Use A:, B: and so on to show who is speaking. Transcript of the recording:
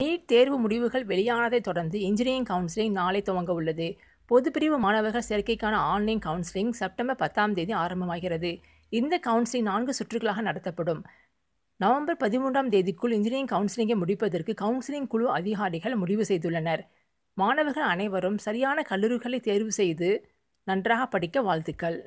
A: NEET தேர்வு முடிவுகள் வெளியானதைத் தொடர்ந்து இன்ஜினியரிங் கவுன்சிலிங் நாளை துவங்க உள்ளது பொதுப்பிரிவு மாணவர்கள் சேர்க்கைக்கான ஆன்லைன் கவுன்சிலிங் செப்டம்பர் பத்தாம் தேதி ஆரம்பமாகிறது இந்த கவுன்சிலிங் நான்கு சுற்றுகளாக நடத்தப்படும் நவம்பர் பதிமூன்றாம் தேதிக்குள் இன்ஜினியரிங் கவுன்சிலிங்கை முடிப்பதற்கு கவுன்சிலிங் குழு அதிகாரிகள் முடிவு செய்துள்ளனர் மாணவர்கள் அனைவரும் சரியான கல்லூரிகளை தேர்வு செய்து நன்றாக படிக்க வாழ்த்துக்கள்